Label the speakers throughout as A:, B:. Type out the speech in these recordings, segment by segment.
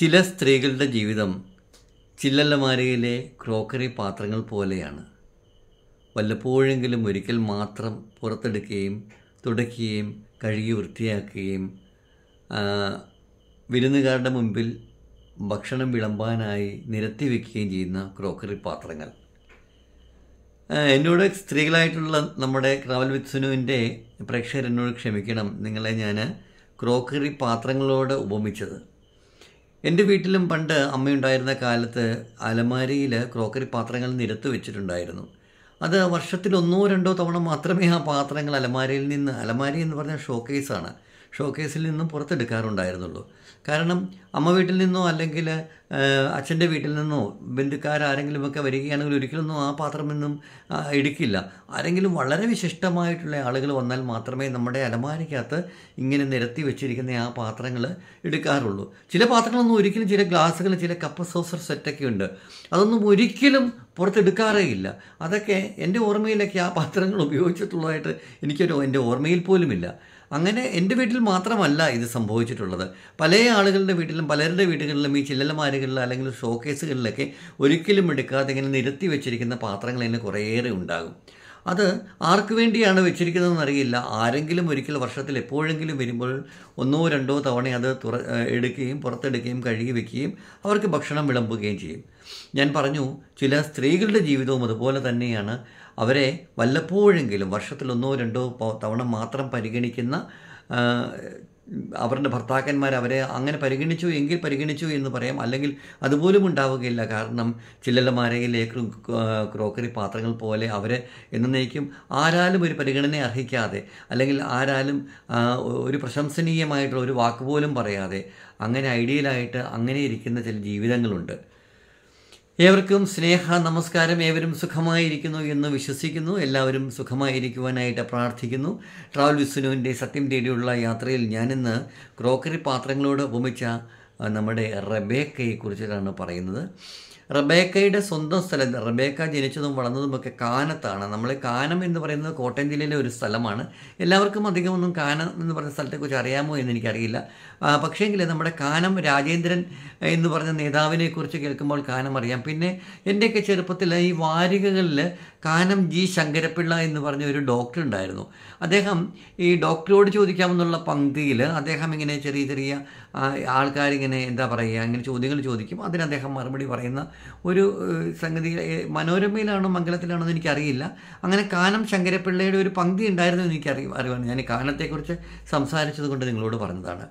A: ചില സ്ത്രീകളുടെ ജീവിതം ചില്ലല്ലമാരയിലെ ക്രോക്കറി പാത്രങ്ങൾ പോലെയാണ് വല്ലപ്പോഴെങ്കിലും ഒരിക്കൽ മാത്രം പുറത്തെടുക്കുകയും തുടയ്ക്കുകയും കഴുകി വൃത്തിയാക്കുകയും വിരുന്നുകാരുടെ മുമ്പിൽ ഭക്ഷണം വിളമ്പാനായി നിരത്തി വയ്ക്കുകയും ചെയ്യുന്ന ക്രോക്കറി പാത്രങ്ങൾ എന്നോട് സ്ത്രീകളായിട്ടുള്ള നമ്മുടെ ക്രാവൽ വിത്സുനുവിൻ്റെ പ്രേക്ഷകർ എന്നോട് ക്ഷമിക്കണം നിങ്ങളെ ഞാൻ ക്രോക്കറി പാത്രങ്ങളോട് ഉപമിച്ചത് എൻ്റെ വീട്ടിലും പണ്ട് അമ്മയുണ്ടായിരുന്ന കാലത്ത് അലമാരിയിൽ ക്രോക്കറി പാത്രങ്ങൾ നിരത്ത് വെച്ചിട്ടുണ്ടായിരുന്നു അത് വർഷത്തിൽ ഒന്നോ രണ്ടോ തവണ മാത്രമേ ആ പാത്രങ്ങൾ അലമാരയിൽ നിന്ന് അലമാരി എന്ന് പറഞ്ഞ ഷോക്കേസാണ് ഷോക്കേസിൽ നിന്നും പുറത്തെടുക്കാറുണ്ടായിരുന്നുള്ളൂ കാരണം അമ്മ വീട്ടിൽ നിന്നോ അല്ലെങ്കിൽ അച്ഛൻ്റെ വീട്ടിൽ നിന്നോ ബന്ധുക്കാരാരെങ്കിലുമൊക്കെ വരികയാണെങ്കിൽ ഒരിക്കലൊന്നും ആ പാത്രം നിന്നും എടുക്കില്ല ആരെങ്കിലും വളരെ വിശിഷ്ടമായിട്ടുള്ള ആളുകൾ വന്നാൽ മാത്രമേ നമ്മുടെ അലമാരിക്കകത്ത് ഇങ്ങനെ നിരത്തി വെച്ചിരിക്കുന്ന ആ പാത്രങ്ങൾ എടുക്കാറുള്ളൂ ചില പാത്രങ്ങളൊന്നും ഒരിക്കലും ചില ഗ്ലാസ്സുകൾ ചില കപ്പ് സോസർ സെറ്റൊക്കെ ഉണ്ട് അതൊന്നും ഒരിക്കലും പുറത്തെടുക്കാറേ ഇല്ല അതൊക്കെ എൻ്റെ ഓർമ്മയിലൊക്കെ ആ പാത്രങ്ങൾ ഉപയോഗിച്ചിട്ടുള്ളതായിട്ട് എനിക്കൊരു എൻ്റെ ഓർമ്മയിൽ പോലുമില്ല അങ്ങനെ എൻ്റെ വീട്ടിൽ മാത്രമല്ല ഇത് സംഭവിച്ചിട്ടുള്ളത് പല ആളുകളുടെ വീട്ടിലും പലരുടെ വീടുകളിലും ഈ ചില്ലലമാരുകളിൽ അല്ലെങ്കിൽ ഷോക്കേസുകളിലൊക്കെ ഒരിക്കലും എടുക്കാതെ ഇങ്ങനെ നിരത്തി വെച്ചിരിക്കുന്ന പാത്രങ്ങൾ തന്നെ കുറേയേറെ ഉണ്ടാകും അത് ആർക്കു വേണ്ടിയാണ് വെച്ചിരിക്കുന്നതെന്ന് അറിയില്ല ആരെങ്കിലും ഒരിക്കൽ വർഷത്തിൽ എപ്പോഴെങ്കിലും വരുമ്പോൾ ഒന്നോ രണ്ടോ തവണ അത് തുറ എടുക്കുകയും പുറത്തെടുക്കുകയും കഴുകി വെക്കുകയും അവർക്ക് ഭക്ഷണം വിളമ്പുകയും ചെയ്യും ഞാൻ പറഞ്ഞു ചില സ്ത്രീകളുടെ ജീവിതവും അതുപോലെ തന്നെയാണ് അവരെ വല്ലപ്പോഴെങ്കിലും വർഷത്തിലൊന്നോ രണ്ടോ തവണ മാത്രം പരിഗണിക്കുന്ന അവരുടെ ഭർത്താക്കന്മാർ അവരെ അങ്ങനെ പരിഗണിച്ചു എങ്കിൽ പരിഗണിച്ചു എന്ന് പറയാം അല്ലെങ്കിൽ അതുപോലും ഉണ്ടാവുകയില്ല കാരണം ചില്ലല ക്രോക്കറി പാത്രങ്ങൾ പോലെ അവരെ എന്നേക്കും ആരാലും ഒരു പരിഗണന അർഹിക്കാതെ അല്ലെങ്കിൽ ആരാലും ഒരു പ്രശംസനീയമായിട്ടുള്ള ഒരു വാക്കുപോലും പറയാതെ അങ്ങനെ ഐഡിയലായിട്ട് അങ്ങനെ ഇരിക്കുന്ന ചില ജീവിതങ്ങളുണ്ട് ഏവർക്കും സ്നേഹ നമസ്കാരം ഏവരും സുഖമായിരിക്കുന്നു എന്ന് വിശ്വസിക്കുന്നു എല്ലാവരും സുഖമായിരിക്കുവാനായിട്ട് പ്രാർത്ഥിക്കുന്നു ട്രാവൽ വിസ്നുവിൻ്റെ സത്യം തേടിയുള്ള യാത്രയിൽ ഞാനിന്ന് ക്രോക്കറി പാത്രങ്ങളോട് ഉപമിച്ച നമ്മുടെ റബേക്കയെക്കുറിച്ചിട്ടാണ് പറയുന്നത് റബേക്കയുടെ സ്വന്തം സ്ഥലം റബേക്ക ജനിച്ചതും വളർന്നതുമൊക്കെ കാനത്താണ് നമ്മൾ കാനം എന്ന് പറയുന്നത് കോട്ടയം ജില്ലയിലെ ഒരു സ്ഥലമാണ് എല്ലാവർക്കും അധികമൊന്നും കാനം എന്ന് പറയുന്ന സ്ഥലത്തെക്കുറിച്ച് അറിയാമോ എന്ന് എനിക്കറിയില്ല പക്ഷേങ്കിൽ നമ്മുടെ കാനം രാജേന്ദ്രൻ എന്ന് പറഞ്ഞ നേതാവിനെ കുറിച്ച് കേൾക്കുമ്പോൾ കാനം അറിയാം പിന്നെ എൻ്റെയൊക്കെ ചെറുപ്പത്തിൽ ഈ വാരികകളിൽ കാനം ജി ശങ്കരപ്പിള്ള എന്ന് പറഞ്ഞ ഒരു ഡോക്ടർ ഉണ്ടായിരുന്നു അദ്ദേഹം ഈ ഡോക്ടറോട് ചോദിക്കാമെന്നുള്ള പങ്ക്തിയിൽ അദ്ദേഹം ഇങ്ങനെ ചെറിയ ചെറിയ ആൾക്കാരിങ്ങനെ എന്താ പറയുക ഇങ്ങനെ ചോദ്യങ്ങൾ ചോദിക്കും അതിന് അദ്ദേഹം മറുപടി പറയുന്ന ഒരു സംഗതി മനോരമയിലാണോ മംഗലത്തിലാണോ എന്ന് എനിക്കറിയില്ല അങ്ങനെ കാനം ശങ്കരപ്പിള്ളയുടെ ഒരു പങ്ക്തി ഉണ്ടായിരുന്നു എന്ന് എനിക്കറിയും അറിവാണ് ഞാൻ കാനത്തെക്കുറിച്ച് സംസാരിച്ചത് കൊണ്ട് നിങ്ങളോട് പറഞ്ഞതാണ്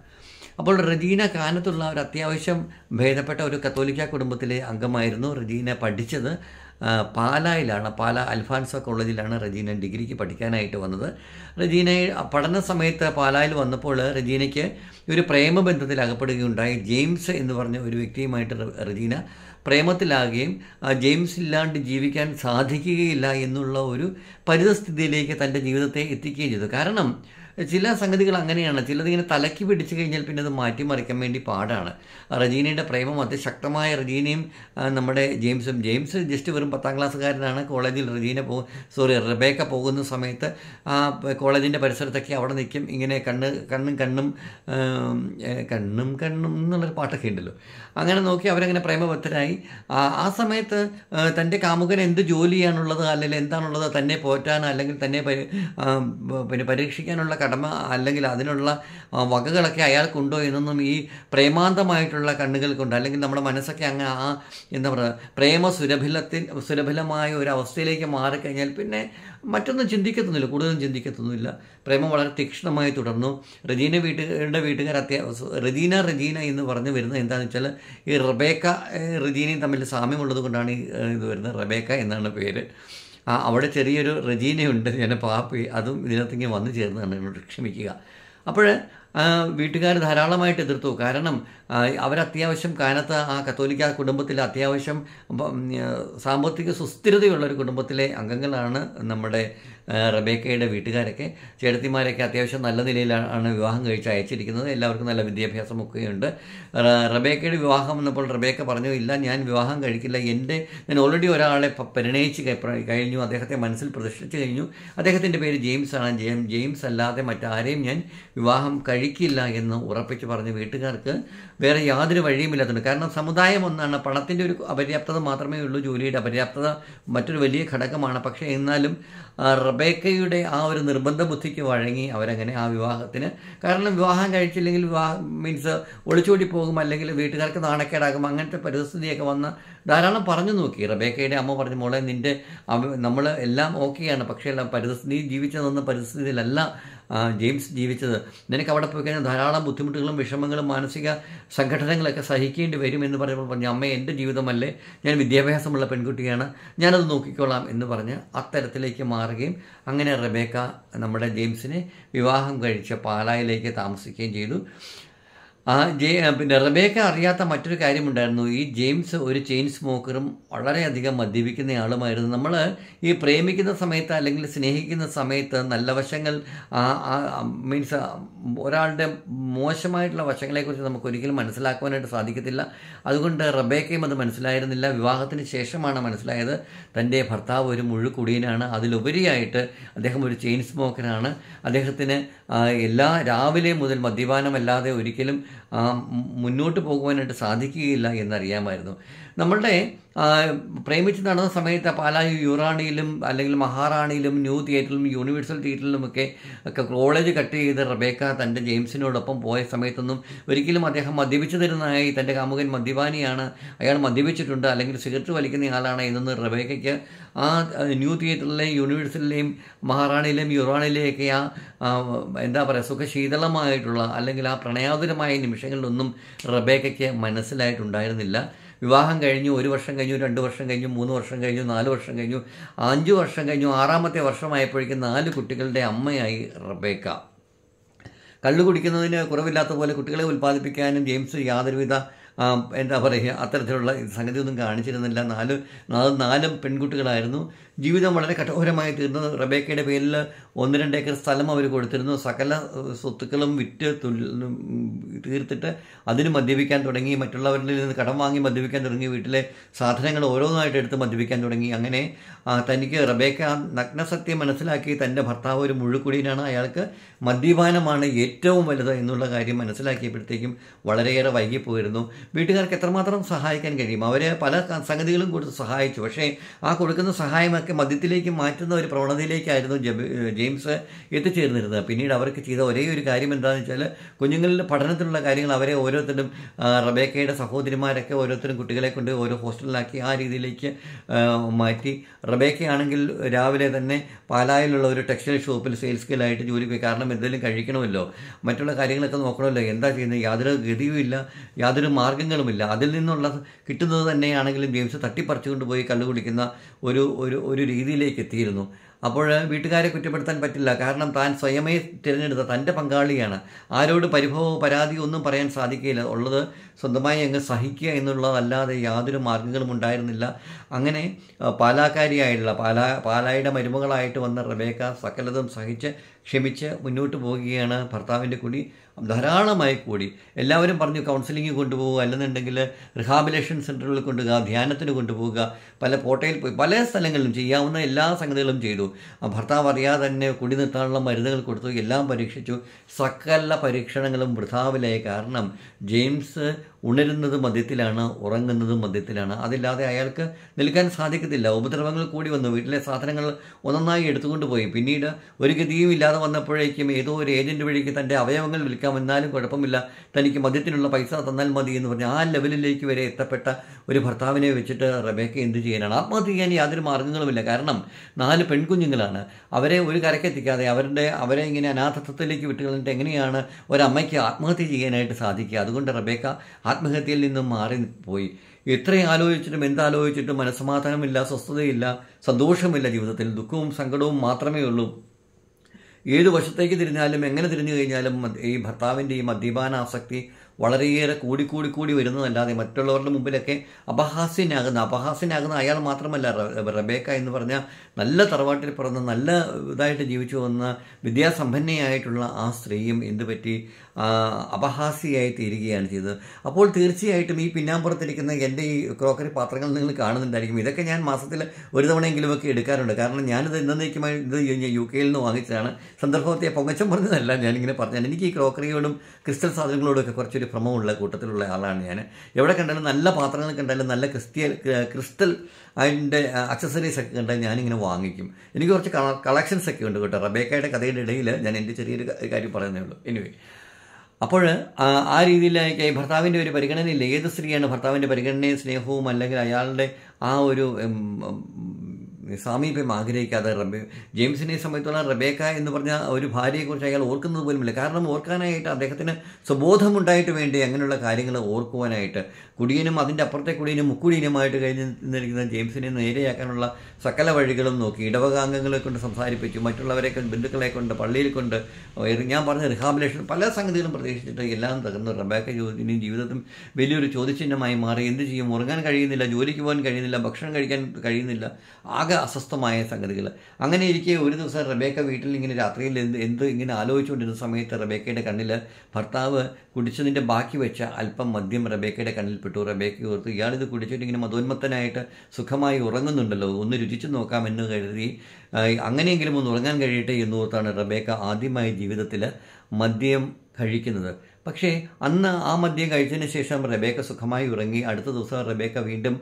A: അപ്പോൾ റെജീന കാനത്തുള്ള ഒരു അത്യാവശ്യം ഭേദപ്പെട്ട ഒരു കത്തോലിക്ക കുടുംബത്തിലെ അംഗമായിരുന്നു റെജീന പഠിച്ചത് പാലായിലാണ് പാല അൽഫാൻസോ കോളേജിലാണ് റജീന ഡിഗ്രിക്ക് പഠിക്കാനായിട്ട് വന്നത് റജീന പഠന സമയത്ത് പാലായിൽ വന്നപ്പോൾ റജീനയ്ക്ക് ഒരു പ്രേമബന്ധത്തിൽ അകപ്പെടുകയുണ്ടായി ജെയിംസ് എന്ന് പറഞ്ഞ ഒരു വ്യക്തിയുമായിട്ട് റജീന പ്രേമത്തിലാകുകയും ജെയിംസ് ഇല്ലാണ്ട് ജീവിക്കാൻ സാധിക്കുകയില്ല എന്നുള്ള ഒരു പരിതസ്ഥിതിയിലേക്ക് തൻ്റെ ജീവിതത്തെ എത്തിക്കുകയും ചെയ്തു കാരണം ചില സംഗതികൾ അങ്ങനെയാണ് ചിലതിങ്ങനെ തലക്കി പിടിച്ചു കഴിഞ്ഞാൽ പിന്നെ അത് മാറ്റിമറിക്കാൻ വേണ്ടി പാടാണ് റജീനയുടെ പ്രേമം അതിശക്തമായ റജീനയും നമ്മുടെ ജെയിംസും ജെയിംസ് ജസ്റ്റ് വെറും പത്താം ക്ലാസ്സുകാരനാണ് കോളേജിൽ റജീന പോ സോറി റബേക്ക പോകുന്ന സമയത്ത് ആ കോളേജിൻ്റെ പരിസരത്തൊക്കെ അവിടെ നിൽക്കും ഇങ്ങനെ കണ്ണ് കണ്ണും കണ്ണും കണ്ണും കണ്ണും എന്നുള്ളൊരു പാട്ടൊക്കെ ഉണ്ടല്ലോ അങ്ങനെ നോക്കി അവരങ്ങനെ പ്രേമബദ്ധരായി ആ സമയത്ത് തൻ്റെ കാമുകൻ എന്ത് ജോലിയാണുള്ളത് അല്ലെങ്കിൽ എന്താണുള്ളത് തന്നെ പോറ്റാൻ അല്ലെങ്കിൽ തന്നെ പിന്നെ പരീക്ഷിക്കാനുള്ള കടമ അല്ലെങ്കിൽ അതിനുള്ള വകകളൊക്കെ അയാൾക്കുണ്ടോ എന്നൊന്നും ഈ പ്രേമാന്തമായിട്ടുള്ള കണ്ണുകൾ കൊണ്ട് അല്ലെങ്കിൽ നമ്മുടെ മനസ്സൊക്കെ അങ്ങ് ആ എന്താ പറയുക പ്രേമ സുരഭിലത്തിൽ സുരഭിലമായ ഒരു അവസ്ഥയിലേക്ക് മാറിക്കഴിഞ്ഞാൽ പിന്നെ മറ്റൊന്നും ചിന്തിക്കത്തൊന്നുമില്ല കൂടുതലും ചിന്തിക്കത്തൊന്നുമില്ല പ്രേമം വളരെ തീക്ഷ്ണമായി തുടർന്നു റജീന വീട്ടുകാരുടെ വീട്ടുകാർ അത്യാവശ്യം റജീന റജീന എന്ന് പറഞ്ഞു വരുന്നത് എന്താണെന്ന് വെച്ചാൽ ഈ റബേക്ക റജീനയും തമ്മിൽ സാമ്യമുള്ളത് കൊണ്ടാണ് ഈ ഇത് വരുന്നത് റബേക്ക എന്നാണ് പേര് ആ അവിടെ ചെറിയൊരു റജീനയുണ്ട് ഞാൻ പാപ്പി അതും ഇതിനകത്തേക്ക് വന്നു ചേർന്നതാണ് എന്നോട് ക്ഷമിക്കുക അപ്പോൾ വീട്ടുകാർ ധാരാളമായിട്ട് എതിർത്തു കാരണം അവരത്യാവശ്യം കാനത്ത് ആ കത്തോലിക്ക കുടുംബത്തിലെ അത്യാവശ്യം സാമ്പത്തിക സുസ്ഥിരതയുള്ള ഒരു കുടുംബത്തിലെ അംഗങ്ങളാണ് നമ്മുടെ റബേക്കയുടെ വീട്ടുകാരൊക്കെ ചേട്ടത്തിമാരൊക്കെ അത്യാവശ്യം നല്ല നിലയിലാണ് വിവാഹം കഴിച്ച് അയച്ചിരിക്കുന്നത് എല്ലാവർക്കും നല്ല വിദ്യാഭ്യാസം ഒക്കെയുണ്ട് റബേക്കയുടെ വിവാഹം എന്നപ്പോൾ റബേക്ക പറഞ്ഞു ഇല്ല ഞാൻ വിവാഹം കഴിക്കില്ല എൻ്റെ ഞാൻ ഓൾറെഡി ഒരാളെ പരിണയിച്ച് കഴിഞ്ഞു അദ്ദേഹത്തെ മനസ്സിൽ പ്രതിഷ്ഠിച്ചു കഴിഞ്ഞു അദ്ദേഹത്തിൻ്റെ പേര് ജെയിംസ് ആണ് ജെയിംസ് അല്ലാതെ മറ്റാരെയും ഞാൻ വിവാഹം കഴിക്കില്ല എന്ന് ഉറപ്പിച്ച് പറഞ്ഞ് വീട്ടുകാർക്ക് വേറെ യാതൊരു വഴിയുമില്ലാത്തത് കാരണം സമുദായം ഒന്നാണ് പണത്തിൻ്റെ ഒരു അപര്യാപ്തത മാത്രമേ ഉള്ളൂ ജോലിയുടെ അപര്യാപ്തത മറ്റൊരു വലിയ ഘടകമാണ് പക്ഷേ എന്നാലും റബേക്കയുടെ ആ ഒരു നിർബന്ധ ബുദ്ധിക്ക് വഴങ്ങി അവരങ്ങനെ ആ വിവാഹത്തിന് കാരണം വിവാഹം കഴിച്ചില്ലെങ്കിൽ വിവാഹം മീൻസ് ഒളിച്ചോടി പോകും അല്ലെങ്കിൽ വീട്ടുകാർക്ക് നാണക്കേടാകും അങ്ങനത്തെ പരിസ്ഥിതിയൊക്കെ വന്ന് ധാരാളം പറഞ്ഞു നോക്കി റബേക്കയുടെ അമ്മ പറഞ്ഞു മോളെ നിൻ്റെ നമ്മൾ എല്ലാം ഓക്കെയാണ് പക്ഷേ പരിസ്ഥിതി ജീവിച്ചു പരിസ്ഥിതിയിലല്ല ജെയിംസ് ജീവിച്ചത് നിനക്ക് അവിടെ പോയി കഴിഞ്ഞാൽ ധാരാളം ബുദ്ധിമുട്ടുകളും വിഷമങ്ങളും മാനസിക സംഘടനകളൊക്കെ സഹിക്കേണ്ടി വരും എന്ന് പറയുമ്പോൾ പറഞ്ഞു അമ്മ എൻ്റെ ജീവിതമല്ലേ ഞാൻ വിദ്യാഭ്യാസമുള്ള പെൺകുട്ടിയാണ് ഞാനത് നോക്കിക്കോളാം എന്ന് പറഞ്ഞ് അത്തരത്തിലേക്ക് മാറുകയും അങ്ങനെ റബേക്ക നമ്മുടെ ജെയിംസിനെ വിവാഹം കഴിച്ച പാലായിലേക്ക് താമസിക്കുകയും ചെയ്തു ആ ജെ പിന്നെ റബേക്ക അറിയാത്ത മറ്റൊരു കാര്യമുണ്ടായിരുന്നു ഈ ജെയിംസ് ഒരു ചെയിൻ സ്മോക്കറും വളരെയധികം മദ്യപിക്കുന്ന ആളുമായിരുന്നു നമ്മൾ ഈ പ്രേമിക്കുന്ന സമയത്ത് അല്ലെങ്കിൽ സ്നേഹിക്കുന്ന സമയത്ത് നല്ല വശങ്ങൾ മീൻസ് ഒരാളുടെ മോശമായിട്ടുള്ള വശങ്ങളെക്കുറിച്ച് നമുക്ക് ഒരിക്കലും മനസ്സിലാക്കുവാനായിട്ട് സാധിക്കത്തില്ല അതുകൊണ്ട് റബേക്കയും അത് മനസ്സിലായിരുന്നില്ല വിവാഹത്തിന് ശേഷമാണ് മനസ്സിലായത് തൻ്റെ ഭർത്താവ് ഒരു മുഴുക്കുടിയനാണ് അതിലുപരിയായിട്ട് അദ്ദേഹം ഒരു ചെയിൻ സ്മോക്കറാണ് അദ്ദേഹത്തിന് എല്ലാ രാവിലെ മുതൽ മദ്യപാനമല്ലാതെ ഒരിക്കലും മുന്നോട്ട് പോകുവാനായിട്ട് സാധിക്കുകയില്ല എന്നറിയാമായിരുന്നു നമ്മളുടെ പ്രേമിച്ച് നടന്ന സമയത്ത് പല യുറാണിയിലും അല്ലെങ്കിൽ മഹാറാണിയിലും ന്യൂ തിയേറ്ററിലും യൂണിവേഴ്സൽ തിയേറ്ററിലും ഒക്കെ കോളേജ് കട്ട് ചെയ്ത് റബേക്ക തൻ്റെ ജെയിംസിനോടൊപ്പം പോയ സമയത്തൊന്നും ഒരിക്കലും അദ്ദേഹം മദ്യപിച്ചു തരുന്നതായി തൻ്റെ കാമുകൻ മദ്യപാനിയാണ് അയാൾ മദ്യപിച്ചിട്ടുണ്ട് അല്ലെങ്കിൽ സിഗരറ്റ് വലിക്കുന്ന ആളാണ് എന്നൊന്ന് റബേക്കയ്ക്ക് ആ ന്യൂ തിയേറ്ററിലെയും യൂണിവേഴ്സലിലെയും മഹാറാണിയിലെയും യുറാണിയിലെയൊക്കെ ആ എന്താ പറയുക സുഖശീതളമായിട്ടുള്ള അല്ലെങ്കിൽ ആ പ്രണയാതുരമായ നിമിഷങ്ങളിലൊന്നും റബേക്കയ്ക്ക് മനസ്സിലായിട്ടുണ്ടായിരുന്നില്ല വിവാഹം കഴിഞ്ഞു ഒരു വർഷം കഴിഞ്ഞു രണ്ട് വർഷം കഴിഞ്ഞു മൂന്ന് വർഷം കഴിഞ്ഞു നാല് വർഷം കഴിഞ്ഞു അഞ്ച് വർഷം കഴിഞ്ഞു ആറാമത്തെ വർഷമായപ്പോഴേക്കും നാല് കുട്ടികളുടെ അമ്മയായി റബേക്ക കള്ളു കുടിക്കുന്നതിന് കുറവില്ലാത്ത പോലെ കുട്ടികളെ ഉൽപ്പാദിപ്പിക്കാനും ജെയിംസ് യാതൊരുവിധ എന്താ പറയുക അത്തരത്തിലുള്ള സംഗതിയൊന്നും കാണിച്ചിരുന്നില്ല നാല് നാലും പെൺകുട്ടികളായിരുന്നു ജീവിതം വളരെ കഠോരമായി തീർന്നു റബേക്കയുടെ പേരിൽ ഒന്ന് രണ്ട് ഏക്കർ സ്ഥലം അവർ കൊടുത്തിരുന്നു സകല സ്വത്തുക്കളും വിറ്റ് തീർത്തിട്ട് അതിന് മദ്യപിക്കാൻ തുടങ്ങി മറ്റുള്ളവരിൽ നിന്ന് കടം വാങ്ങി മദ്യപിക്കാൻ തുടങ്ങി വീട്ടിലെ സാധനങ്ങൾ ഓരോന്നായിട്ട് എടുത്ത് മദ്യപിക്കാൻ തുടങ്ങി അങ്ങനെ തനിക്ക് റബേക്ക നഗ്നസത്യം മനസ്സിലാക്കി തൻ്റെ ഭർത്താവ് ഒരു മുഴുക്കുടിയിലാണ് അയാൾക്ക് മദ്യപാനമാണ് ഏറ്റവും വലുത് എന്നുള്ള കാര്യം മനസ്സിലാക്കിയപ്പോഴത്തേക്കും വളരെയേറെ വൈകിപ്പോയിരുന്നു വീട്ടുകാർക്ക് എത്രമാത്രം സഹായിക്കാൻ കഴിയും അവർ പല സംഗതികളും കൊടുത്ത് സഹായിച്ചു പക്ഷേ ആ കൊടുക്കുന്ന സഹായമൊക്കെ മദ്യത്തിലേക്ക് മാറ്റുന്ന ഒരു പ്രവണതയിലേക്കായിരുന്നു ജെയിംസ് എത്തിച്ചേർന്നിരുന്നത് പിന്നീട് അവർക്ക് ചെയ്ത ഒരേ ഒരു കാര്യം എന്താണെന്ന് വെച്ചാൽ കുഞ്ഞുങ്ങളുടെ പഠനത്തിനുള്ള കാര്യങ്ങൾ അവരെ ഓരോരുത്തരും റബേക്കയുടെ സഹോദരിമാരൊക്കെ ഓരോരുത്തരും കുട്ടികളെ കൊണ്ട് ഓരോ ഹോസ്റ്റലിലാക്കി ആ രീതിയിലേക്ക് മാറ്റി റബേക്കയാണെങ്കിൽ രാവിലെ തന്നെ പാലായിലുള്ള ഒരു ടെക്സ്റ്റൈൽ ഷോപ്പിൽ സെയിൽസ് സ്കില്ലായിട്ട് ജോലി പോയി കാരണം എന്തെങ്കിലും കഴിക്കണമല്ലോ മറ്റുള്ള കാര്യങ്ങളൊക്കെ നോക്കണമല്ലോ എന്താ ചെയ്യുന്നത് യാതൊരു ഗതിയും ഇല്ല യാതൊരു മാർഗം മാർഗ്ഗങ്ങളുമില്ല അതിൽ നിന്നുള്ള കിട്ടുന്നത് തന്നെയാണെങ്കിലും ജെയിംസ് തട്ടിപ്പറിച്ചുകൊണ്ട് പോയി കല്ല് കുടിക്കുന്ന ഒരു ഒരു ഒരു രീതിയിലേക്ക് എത്തിയിരുന്നു അപ്പോൾ വീട്ടുകാരെ കുറ്റപ്പെടുത്താൻ പറ്റില്ല കാരണം താൻ സ്വയമേ തിരഞ്ഞെടുത്ത തൻ്റെ പങ്കാളിയാണ് ആരോട് പരിഭവമോ പരാതിയോ ഒന്നും പറയാൻ സാധിക്കില്ല ഉള്ളത് സ്വന്തമായി അങ്ങ് സഹിക്കുക എന്നുള്ളതല്ലാതെ യാതൊരു മാർഗങ്ങളും ഉണ്ടായിരുന്നില്ല അങ്ങനെ പാലാക്കാരിയായിട്ടുള്ള പാല പാലായുടെ മരുമകളായിട്ട് വന്ന റബേക്ക സകലതും സഹിച്ച് ക്ഷമിച്ച് മുന്നോട്ട് പോവുകയാണ് ഭർത്താവിൻ്റെ കൂടി ധാരാളമായി കൂടി എല്ലാവരും പറഞ്ഞു കൗൺസിലിംഗ് കൊണ്ടുപോകുക അല്ലെന്നുണ്ടെങ്കിൽ റിഹാബിലേഷൻ സെൻ്ററുകളിൽ കൊണ്ടുപോകുക ധ്യാനത്തിന് കൊണ്ടുപോകുക പല കോട്ടയിൽ പോയി പല സ്ഥലങ്ങളിലും ചെയ്യാവുന്ന എല്ലാ സംഗതികളും ചെയ്തു ആ ഭർത്താവ് അറിയാതെ തന്നെ കുടി നിർത്താനുള്ള മരുന്നുകൾ കൊടുത്തു എല്ലാം പരീക്ഷിച്ചു സകല പരീക്ഷണങ്ങളും വൃഥാവിലായി കാരണം ജെയിംസ് ഉണരുന്നത് മദ്യത്തിലാണ് ഉറങ്ങുന്നത് മദ്യത്തിലാണ് അതില്ലാതെ അയാൾക്ക് നിൽക്കാൻ സാധിക്കത്തില്ല ഉപദ്രവങ്ങൾ കൂടി വന്നു വീട്ടിലെ സാധനങ്ങൾ ഒന്നൊന്നായി എടുത്തുകൊണ്ട് പോയി പിന്നീട് ഒരു ഗതിയും ഇല്ലാതെ വന്നപ്പോഴേക്കും ഏതോ ഒരു ഏജൻറ്റ് വഴിക്ക് തൻ്റെ അവയവങ്ങൾ വിൽക്കാൻ കഴിക്കാം എന്നാലും കുഴപ്പമില്ല തനിക്ക് മദ്യത്തിനുള്ള പൈസ തന്നാൽ മതി എന്ന് പറഞ്ഞ് ആ ലെവലിലേക്ക് വരെ എത്തപ്പെട്ട ഒരു ഭർത്താവിനെ വെച്ചിട്ട് റബേക്ക എന്ത് ചെയ്യാനാണ് ആത്മഹത്യ ചെയ്യാൻ യാതൊരു മാർഗങ്ങളുമില്ല കാരണം നാല് പെൺകുഞ്ഞുങ്ങളാണ് അവരെ ഒരു കരക്കെത്തിക്കാതെ അവരുടെ അവരെ ഇങ്ങനെ അനാഥത്വത്തിലേക്ക് വിട്ടുകളഞ്ഞിട്ട് എങ്ങനെയാണ് ഒരമ്മയ്ക്ക് ആത്മഹത്യ ചെയ്യാനായിട്ട് സാധിക്കുക അതുകൊണ്ട് റബേക്ക ആത്മഹത്യയിൽ നിന്നും മാറി പോയി എത്രയും ആലോചിച്ചിട്ടും എന്താലോചിച്ചിട്ടും മനസ്സമാധാനമില്ല സ്വസ്ഥതയില്ല സന്തോഷമില്ല ജീവിതത്തിൽ ദുഃഖവും സങ്കടവും മാത്രമേ ഉള്ളൂ ഏത് വശത്തേക്ക് തിരിഞ്ഞാലും എങ്ങനെ തിരിഞ്ഞു കഴിഞ്ഞാലും ഈ ഭർത്താവിൻ്റെ ഈ മദ്യപാനാസക്തി വളരെയേറെ കൂടിക്കൂടിക്കൂടി കൂടി വരുന്നതല്ലാതെ മറ്റുള്ളവരുടെ മുമ്പിലൊക്കെ അപഹാസ്യനാകുന്ന അപഹാസ്യനാകുന്ന അയാൾ മാത്രമല്ല റബേക്ക എന്ന് പറഞ്ഞ നല്ല തറവാട്ടിൽ പിറന്ന നല്ല ഇതായിട്ട് ജീവിച്ചു വന്ന വിദ്യാസമ്പന്നയായിട്ടുള്ള ആ സ്ത്രീയും എന്ത് പറ്റി അപഹാസ്യയായി തീരുകയാണ് ചെയ്തത് അപ്പോൾ തീർച്ചയായിട്ടും ഈ പിന്നാമ്പുറത്തിരിക്കുന്ന എൻ്റെ ഈ ക്രോക്കറി പാത്രങ്ങൾ നിങ്ങൾ കാണുന്നുണ്ടായിരിക്കും ഇതൊക്കെ ഞാൻ മാസത്തിൽ ഒരു തവണയെങ്കിലുമൊക്കെ എടുക്കാറുണ്ട് കാരണം ഞാനിത് എന്നേക്കുമായി ഇത് യു കെയിൽ നിന്ന് വാങ്ങിച്ചതാണ് സന്ദർഭത്തെ പൊങ്ങച്ചം പറഞ്ഞതല്ല ഞാനിങ്ങനെ പറഞ്ഞാൽ എനിക്ക് ഈ ക്രോക്കറിയോടും ക്രിസ്റ്റൽ സാധനങ്ങളോടും ഒക്കെ കുറച്ചൊരു ഭ്രമമുള്ള കൂട്ടത്തിലുള്ള ആളാണ് ഞാൻ എവിടെ കണ്ടാലും നല്ല പാത്രങ്ങൾ കണ്ടാലും നല്ല ക്രിസ്ത്യൽ ക്രിസ്റ്റൽ അതിൻ്റെ അക്സസറീസ് ഒക്കെ കണ്ടാൽ ഞാനിങ്ങനെ വാങ്ങിക്കും എനിക്ക് കുറച്ച് കളക്ഷൻസ് ഒക്കെ ഉണ്ട് കേട്ടോ റബേക്കായുടെ കഥയുടെ ഇടയിൽ ഞാൻ എൻ്റെ ചെറിയൊരു കാര്യം പറയുന്നേ ഉള്ളൂ എനിവേ അപ്പോൾ ആ രീതിയിലേക്ക് ഭർത്താവിൻ്റെ ഒരു പരിഗണനയില്ല ഏത് സ്ത്രീയാണ് ഭർത്താവിൻ്റെ പരിഗണനയും സ്നേഹവും അല്ലെങ്കിൽ അയാളുടെ ആ ഒരു സാമീപ്യം ആഗ്രഹിക്കാതെ റബേ ജെയിംസിനെ സംബന്ധിച്ചോളം റബേക്ക എന്ന് പറഞ്ഞ ഒരു ഭാര്യയെക്കുറിച്ച് അയാൾ ഓർക്കുന്നത് പോലുമില്ല കാരണം ഓർക്കാനായിട്ട് അദ്ദേഹത്തിന് ഉണ്ടായിട്ട് വേണ്ടി അങ്ങനെയുള്ള കാര്യങ്ങൾ ഓർക്കുവാനായിട്ട് കുടിയനും അതിൻ്റെ അപ്പുറത്തെ കുടിയനും മുക്കുടിയനുമായിട്ട് കഴിഞ്ഞ് നിന്നിരിക്കുന്ന ജെയിംസിനെ നേരെയാക്കാനുള്ള സകല വഴികളും നോക്കി ഇടവകാംഗങ്ങളെ കൊണ്ട് സംസാരിപ്പിച്ചു മറ്റുള്ളവരെ കൊണ്ട് ബന്ധുക്കളെ കൊണ്ട് പള്ളിയിൽ കൊണ്ട് ഞാൻ പറഞ്ഞ റിഹാബിലേഷൻ പല സംഗതികളും പ്രതീക്ഷിച്ചിട്ട് എല്ലാം തകർന്നു റബേക്ക ചോദ്യം ജീവിതത്തിൽ വലിയൊരു ചോദ്യചിഹ്നമായി മാറി എന്ത് ചെയ്യും ഉറങ്ങാൻ കഴിയുന്നില്ല ജോലിക്ക് പോകാൻ കഴിയുന്നില്ല ഭക്ഷണം കഴിക്കാൻ കഴിയുന്നില്ല ആകെ ആകെ അസ്വസ്ഥമായ സംഗതികൾ അങ്ങനെ ഇരിക്കെ ഒരു ദിവസം റബേക്ക വീട്ടിൽ ഇങ്ങനെ രാത്രിയിൽ എന്ത് എന്ത് ഇങ്ങനെ ആലോചിച്ചുകൊണ്ടിരുന്ന സമയത്ത് റബേക്കയുടെ കണ്ണിൽ ഭർത്താവ് കുടിച്ചതിൻ്റെ ബാക്കി വെച്ച അല്പം മദ്യം റബേക്കയുടെ കണ്ണിൽപ്പെട്ടു റബേക്ക ഓർത്ത് ഇയാളിത് കുടിച്ചിട്ട് ഇങ്ങനെ മതോന്മത്തനായിട്ട് സുഖമായി ഉറങ്ങുന്നുണ്ടല്ലോ ഒന്ന് രുചിച്ചു നോക്കാമെന്ന് കരുതി അങ്ങനെയെങ്കിലും ഒന്ന് ഉറങ്ങാൻ കഴിയട്ടെ എന്നോർത്താണ് റബേക്ക ആദ്യമായി ജീവിതത്തിൽ മദ്യം കഴിക്കുന്നത് പക്ഷേ അന്ന് ആ മദ്യം കഴിച്ചതിന് ശേഷം റബേക്ക സുഖമായി ഉറങ്ങി അടുത്ത ദിവസം റബേക്ക വീണ്ടും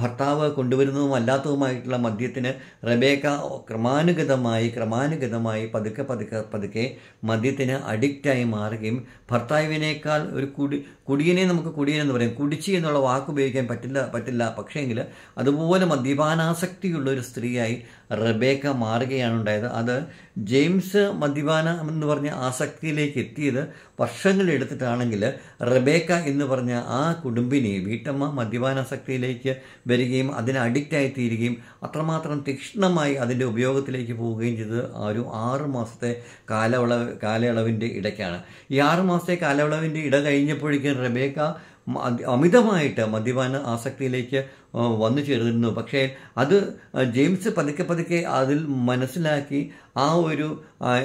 A: ഭർത്താവ് കൊണ്ടുവരുന്നതും അല്ലാത്തതുമായിട്ടുള്ള മദ്യത്തിന് റബേക്ക ക്രമാനുഗതമായി ക്രമാനുഗതമായി പതുക്കെ പതുക്കെ പതുക്കെ മദ്യത്തിന് അഡിക്റ്റായി മാറുകയും ഭർത്താവിനേക്കാൾ ഒരു കുടി കുടിയനെ നമുക്ക് കുടിയനെന്ന് പറയും കുടിച്ചി എന്നുള്ള വാക്ക് ഉപയോഗിക്കാൻ പറ്റില്ല പറ്റില്ല പക്ഷേങ്കിൽ അതുപോലെ മദ്യപാനാസക്തിയുള്ള ഒരു സ്ത്രീയായി റബേക്ക മാറുകയാണ് ഉണ്ടായത് അത് ജെയിംസ് മദ്യപാന എന്ന് പറഞ്ഞ ആസക്തിയിലേക്ക് എത്തിയത് വർഷങ്ങളെടുത്തിട്ടാണെങ്കിൽ റബേക്ക എന്ന് പറഞ്ഞ ആ കുടുംബിനി വീട്ടമ്മ മദ്യപാനാസക്തിയിലേക്ക് വരികയും അതിന് അഡിക്റ്റായി തീരുകയും അത്രമാത്രം തീക്ഷ്ണമായി അതിൻ്റെ ഉപയോഗത്തിലേക്ക് പോവുകയും ചെയ്തത് ആ ഒരു ആറു മാസത്തെ കാലയളവ് കാലയളവിൻ്റെ ഇടയ്ക്കാണ് ഈ ആറു മാസത്തെ കാലയളവിൻ്റെ ഇട കഴിഞ്ഞപ്പോഴേക്കും റബേക്ക അമിതമായിട്ട് മദ്യപാന ആസക്തിയിലേക്ക് വന്നു ചേർന്നിരുന്നു പക്ഷേ അത് ജെയിംസ് പതുക്കെ പതുക്കെ അതിൽ മനസ്സിലാക്കി ആ ഒരു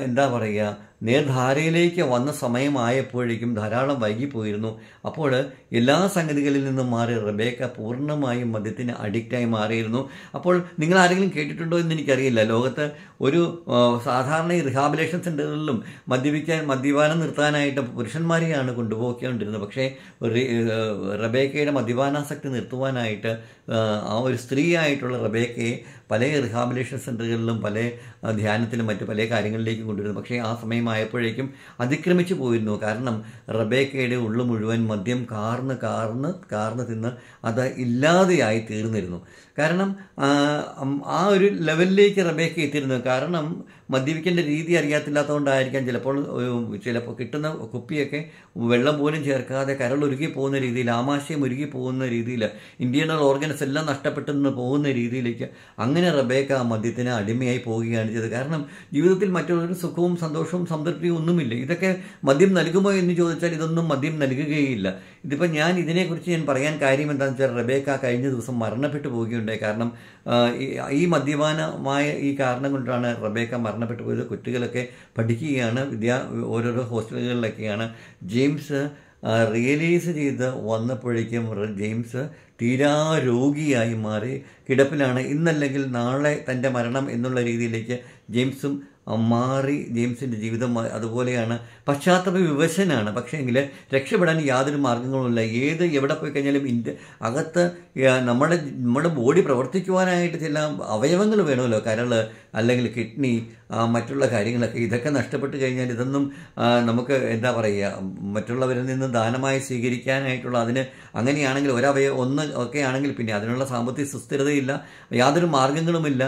A: എന്താ പറയുക നേർധാരയിലേക്ക് വന്ന സമയമായപ്പോഴേക്കും ധാരാളം വൈകിപ്പോയിരുന്നു അപ്പോൾ എല്ലാ സംഗതികളിൽ നിന്നും മാറി റബേക്ക പൂർണ്ണമായും മദ്യത്തിന് അഡിക്റ്റായി മാറിയിരുന്നു അപ്പോൾ നിങ്ങൾ ആരെങ്കിലും കേട്ടിട്ടുണ്ടോ എന്ന് എനിക്കറിയില്ല ലോകത്ത് ഒരു സാധാരണ ഈ റിഹാബിലേഷൻ സെൻ്ററുകളിലും മദ്യപിക്കാൻ മദ്യപാനം നിർത്താനായിട്ട് പുരുഷന്മാരെയാണ് കൊണ്ടുപോയിക്കൊണ്ടിരുന്നത് പക്ഷേ റബേക്കയുടെ മദ്യപാനാസക്തി നിർത്തുവാനായിട്ട് ആ ഒരു സ്ത്രീയായിട്ടുള്ള റബേക്കയെ പല റിഹാബിലേഷൻ സെൻറ്ററുകളിലും പല ധ്യാനത്തിലും മറ്റു പല കാര്യങ്ങളിലേക്കും കൊണ്ടുവരുന്നു പക്ഷേ ആ സമയമായപ്പോഴേക്കും അതിക്രമിച്ചു പോയിരുന്നു കാരണം റബേക്കയുടെ ഉള്ളു മുഴുവൻ മദ്യം കാർന്ന് കാർന്ന് കാർന്ന് തിന്ന് അത് ഇല്ലാതെയായി തീർന്നിരുന്നു കാരണം ആ ഒരു ലെവലിലേക്ക് റബേക്ക എത്തിയിരുന്നു കാരണം മദ്യപിക്കേണ്ട രീതി കൊണ്ടായിരിക്കാം ചിലപ്പോൾ ചിലപ്പോൾ കിട്ടുന്ന കുപ്പിയൊക്കെ വെള്ളം പോലും ചേർക്കാതെ കരൾ കരളൊരുക്കി പോകുന്ന രീതിയിൽ ആമാശയം ഒരുക്കി പോകുന്ന രീതിയിൽ ഇൻറ്റീരിയർ ഓർഗൻസ് എല്ലാം നഷ്ടപ്പെട്ടെന്ന് പോകുന്ന രീതിയിലേക്ക് അങ്ങനെ റബേക്ക ആ മദ്യത്തിന് അടിമയായി പോവുകയാണ് ചെയ്തത് കാരണം ജീവിതത്തിൽ മറ്റുള്ളവർ സുഖവും സന്തോഷവും സംതൃപ്തിയും ഒന്നുമില്ല ഇതൊക്കെ മദ്യം നൽകുമോ എന്ന് ചോദിച്ചാൽ ഇതൊന്നും മദ്യം നൽകുകയില്ല ഇതിപ്പോൾ ഞാൻ ഇതിനെക്കുറിച്ച് ഞാൻ പറയാൻ കാര്യം എന്താണെന്ന് വെച്ചാൽ റബേക്ക കഴിഞ്ഞ ദിവസം മരണപ്പെട്ടു പോവുകയുണ്ടായി കാരണം ഈ മദ്യപാനമായ ഈ കാരണം കൊണ്ടാണ് റബേക്ക മരണം മരണപ്പെട്ടു പോയത് കുട്ടികളൊക്കെ പഠിക്കുകയാണ് വിദ്യാ ഓരോരോ ഹോസ്റ്റലുകളിലൊക്കെയാണ് ജെയിംസ് റിയലൈസ് ചെയ്ത് വന്നപ്പോഴേക്കും ജെയിംസ് തീരാ രോഗിയായി മാറി കിടപ്പിലാണ് ഇന്നല്ലെങ്കിൽ നാളെ തൻ്റെ മരണം എന്നുള്ള രീതിയിലേക്ക് ജെയിംസും മാറി ജെയിംസിൻ്റെ ജീവിതം അതുപോലെയാണ് പശ്ചാത്തല വിവശനാണ് പക്ഷേ എങ്കിൽ രക്ഷപ്പെടാൻ യാതൊരു മാർഗങ്ങളുമില്ല ഏത് എവിടെ പോയി കഴിഞ്ഞാലും ഇന്ത്യ അകത്ത് നമ്മുടെ നമ്മുടെ ബോഡി പ്രവർത്തിക്കുവാനായിട്ട് ചില അവയവങ്ങൾ വേണമല്ലോ കാരണം അല്ലെങ്കിൽ കിഡ്നി മറ്റുള്ള കാര്യങ്ങളൊക്കെ ഇതൊക്കെ നഷ്ടപ്പെട്ട് കഴിഞ്ഞാൽ ഇതൊന്നും നമുക്ക് എന്താ പറയുക മറ്റുള്ളവരിൽ നിന്ന് ദാനമായി സ്വീകരിക്കാനായിട്ടുള്ള അതിന് അങ്ങനെയാണെങ്കിൽ ഒരവയ ഒന്ന് ഒക്കെ ആണെങ്കിൽ പിന്നെ അതിനുള്ള സാമ്പത്തിക സുസ്ഥിരതയില്ല യാതൊരു മാർഗങ്ങളുമില്ല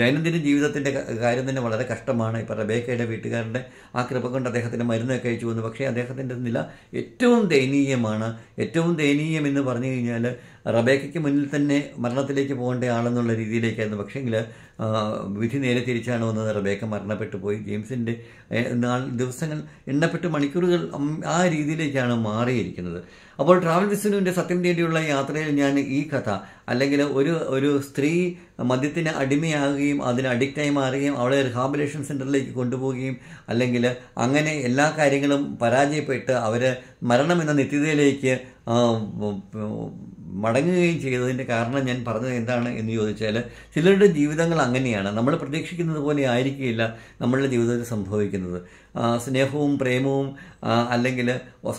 A: ദൈനംദിന ജീവിതത്തിൻ്റെ കാര്യം തന്നെ വളരെ കഷ്ടമാണ് ഇപ്പോൾ റബേക്കയുടെ വീട്ടുകാരുടെ ആ കൃപ കൊണ്ട് അദ്ദേഹത്തിന് മരുന്നൊക്കെ അയച്ചു പോകുന്നു പക്ഷേ അദ്ദേഹത്തിൻ്റെ നില ഏറ്റവും ദയനീയമാണ് ഏറ്റവും ദയനീയമെന്ന് എന്ന് പറഞ്ഞു കഴിഞ്ഞാൽ റബേക്കയ്ക്ക് മുന്നിൽ തന്നെ മരണത്തിലേക്ക് ആളെന്നുള്ള രീതിയിലേക്കായിരുന്നു പക്ഷേങ്കിൽ വിധി നേരെ തിരിച്ചാണ് വന്നത് റബേക്ക മരണപ്പെട്ടു പോയി ജെയിംസിൻ്റെ നാൾ ദിവസങ്ങൾ എണ്ണപ്പെട്ട് മണിക്കൂറുകൾ ആ രീതിയിലേക്കാണ് മാറിയിരിക്കുന്നത് അപ്പോൾ ട്രാവൽ വിസ്നുവിൻ്റെ സത്യം തേടിയുള്ള യാത്രയിൽ ഞാൻ ഈ കഥ അല്ലെങ്കിൽ ഒരു ഒരു സ്ത്രീ മദ്യത്തിന് അടിമയാകുകയും അതിന് അഡിക്റ്റായി മാറുകയും അവളെ റിഹാബിലേഷൻ സെൻറ്ററിലേക്ക് കൊണ്ടുപോവുകയും അല്ലെങ്കിൽ അങ്ങനെ എല്ലാ കാര്യങ്ങളും പരാജയപ്പെട്ട് അവർ മരണം എന്ന നിത്യതയിലേക്ക് മടങ്ങുകയും ചെയ്തതിൻ്റെ കാരണം ഞാൻ പറഞ്ഞത് എന്താണ് എന്ന് ചോദിച്ചാൽ ചിലരുടെ ജീവിതങ്ങൾ അങ്ങനെയാണ് നമ്മൾ പ്രതീക്ഷിക്കുന്നത് പോലെ ആയിരിക്കില്ല നമ്മളുടെ ജീവിതത്തിൽ സംഭവിക്കുന്നത് സ്നേഹവും പ്രേമവും അല്ലെങ്കിൽ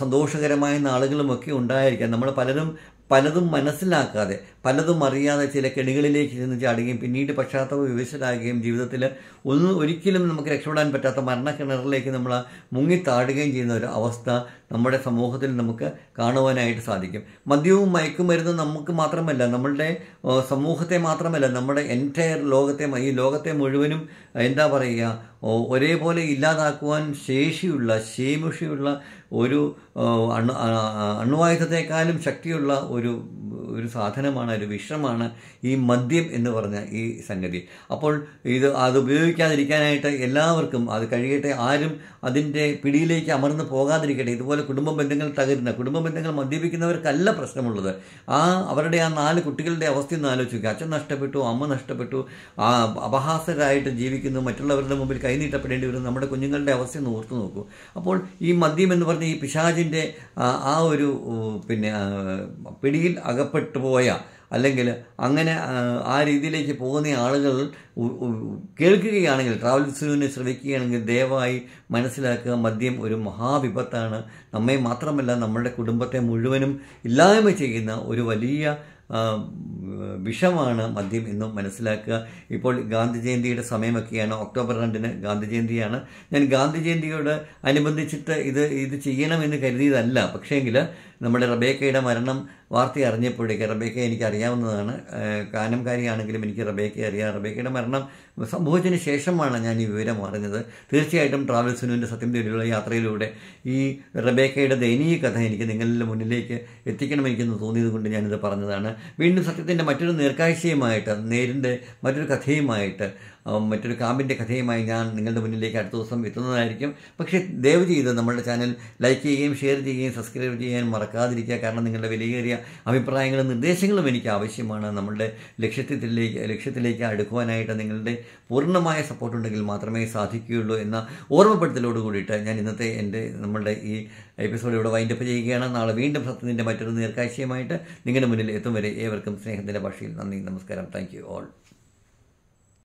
A: സന്തോഷകരമായ നാളുകളുമൊക്കെ ഉണ്ടായിരിക്കാം നമ്മൾ പലരും പലതും മനസ്സിലാക്കാതെ പലതും അറിയാതെ ചില കെണികളിലേക്ക് ചെന്ന് ചാടുകയും പിന്നീട് പശ്ചാത്തലം വിവശരാകുകയും ജീവിതത്തിൽ ഒന്നും ഒരിക്കലും നമുക്ക് രക്ഷപ്പെടാൻ പറ്റാത്ത മരണക്കിണറിലേക്ക് നമ്മൾ താടുകയും ചെയ്യുന്ന ഒരു അവസ്ഥ നമ്മുടെ സമൂഹത്തിൽ നമുക്ക് കാണുവാനായിട്ട് സാധിക്കും മദ്യവും മയക്കുമരുന്ന് നമുക്ക് മാത്രമല്ല നമ്മളുടെ സമൂഹത്തെ മാത്രമല്ല നമ്മുടെ എൻറ്റയർ ലോകത്തെ ഈ ലോകത്തെ മുഴുവനും എന്താ പറയുക ഒരേപോലെ ഇല്ലാതാക്കുവാൻ ശേഷിയുള്ള ശേമുഷിയുള്ള ഒരു അണു അണുവായുധത്തെക്കാളും ശക്തിയുള്ള ഒരു ഒരു സാധനമാണ് ഒരു വിഷമാണ് ഈ മദ്യം എന്ന് പറഞ്ഞ ഈ സംഗതി അപ്പോൾ ഇത് അത് ഉപയോഗിക്കാതിരിക്കാനായിട്ട് എല്ലാവർക്കും അത് കഴിയട്ടെ ആരും അതിൻ്റെ പിടിയിലേക്ക് അമർന്ന് പോകാതിരിക്കട്ടെ ഇതുപോലെ കുടുംബ ബന്ധങ്ങൾ തകരുന്ന കുടുംബ ബന്ധങ്ങൾ മദ്യപിക്കുന്നവർക്കല്ല പ്രശ്നമുള്ളത് ആ അവരുടെ ആ നാല് കുട്ടികളുടെ അവസ്ഥ ഒന്ന് ആലോചിക്കുക അച്ഛൻ നഷ്ടപ്പെട്ടു അമ്മ നഷ്ടപ്പെട്ടു ആ അപഹാസരായിട്ട് ജീവിക്കുന്നു മറ്റുള്ളവരുടെ മുമ്പിൽ കൈനീട്ടപ്പെടേണ്ടി വരുന്നു നമ്മുടെ കുഞ്ഞുങ്ങളുടെ അവസ്ഥ ഒന്ന് ഓർത്തു നോക്കൂ അപ്പോൾ ഈ മദ്യം എന്ന് പറഞ്ഞ ഈ പിശാചിൻ്റെ ആ ഒരു പിന്നെ പിടിയിൽ അകപ്പെട്ടു പോയ അല്ലെങ്കിൽ അങ്ങനെ ആ രീതിയിലേക്ക് പോകുന്ന ആളുകൾ കേൾക്കുകയാണെങ്കിൽ ട്രാവൽ സിനുവിനെ ശ്രവിക്കുകയാണെങ്കിൽ ദയവായി മനസ്സിലാക്കുക മദ്യം ഒരു മഹാവിപത്താണ് നമ്മെ മാത്രമല്ല നമ്മുടെ കുടുംബത്തെ മുഴുവനും ഇല്ലായ്മ ചെയ്യുന്ന ഒരു വലിയ വിഷമാണ് മദ്യം എന്നും മനസ്സിലാക്കുക ഇപ്പോൾ ഗാന്ധി ജയന്തിയുടെ സമയമൊക്കെയാണ് ഒക്ടോബർ രണ്ടിന് ഗാന്ധി ജയന്തിയാണ് ഞാൻ ഗാന്ധി ജയന്തിയോട് അനുബന്ധിച്ചിട്ട് ഇത് ഇത് ചെയ്യണമെന്ന് കരുതിയതല്ല പക്ഷേങ്കിൽ നമ്മുടെ റബേക്കയുടെ മരണം വാർത്ത അറിഞ്ഞപ്പോഴേക്ക് റബേക്ക എനിക്ക് അറിയാവുന്നതാണ് കാനംകാരിയാണെങ്കിലും എനിക്ക് റബേക്ക അറിയാം റബേക്കയുടെ മരണം സംഭവിച്ചതിന് ശേഷമാണ് ഞാൻ ഈ വിവരം അറിഞ്ഞത് തീർച്ചയായിട്ടും ട്രാവൽ സുനുവിൻ്റെ സത്യം തേടിയുള്ള യാത്രയിലൂടെ ഈ റബേക്കയുടെ ദയനീയ കഥ എനിക്ക് നിങ്ങളുടെ മുന്നിലേക്ക് എത്തിക്കണമെനിക്കെന്ന് തോന്നിയത് കൊണ്ട് ഞാനിത് പറഞ്ഞതാണ് വീണ്ടും സത്യത്തിൻ്റെ നേരിൻ്റെ മറ്റൊരു നേർക്കാഴ്ചയുമായിട്ട് നേരിൻ്റെ മറ്റൊരു കഥയുമായിട്ട് മറ്റൊരു കാമ്പിൻ്റെ കഥയുമായി ഞാൻ നിങ്ങളുടെ മുന്നിലേക്ക് അടുത്ത ദിവസം എത്തുന്നതായിരിക്കും പക്ഷേ ദയവ് ചെയ്ത് നമ്മുടെ ചാനൽ ലൈക്ക് ചെയ്യുകയും ഷെയർ ചെയ്യുകയും സബ്സ്ക്രൈബ് ചെയ്യാൻ മറക്കാതിരിക്കുക കാരണം നിങ്ങളുടെ വിലയേറിയ അഭിപ്രായങ്ങളും നിർദ്ദേശങ്ങളും എനിക്ക് ആവശ്യമാണ് നമ്മുടെ ലക്ഷ്യത്തിലേക്ക് ലക്ഷ്യത്തിലേക്ക് അടുക്കുവാനായിട്ട് നിങ്ങളുടെ പൂർണ്ണമായ സപ്പോർട്ടുണ്ടെങ്കിൽ മാത്രമേ സാധിക്കുകയുള്ളൂ എന്ന ഓർമ്മപ്പെടുത്തലോട് കൂടിയിട്ട് ഞാൻ ഇന്നത്തെ എൻ്റെ നമ്മളുടെ ഈ എപ്പിസോഡ് ഇവിടെ വൈൻഡപ്പ് ചെയ്യുകയാണ് നാളെ വീണ്ടും സത്യത്തിൻ്റെ മറ്റൊരു നേർക്കാഴ്ചയുമായിട്ട് നിങ്ങളുടെ മുന്നിൽ എത്തും വരെ ഏവർക്കും സ്നേഹത്തിൻ്റെ ഭാഷയിൽ നന്ദി നമസ്കാരം താങ്ക് യു ഓൾ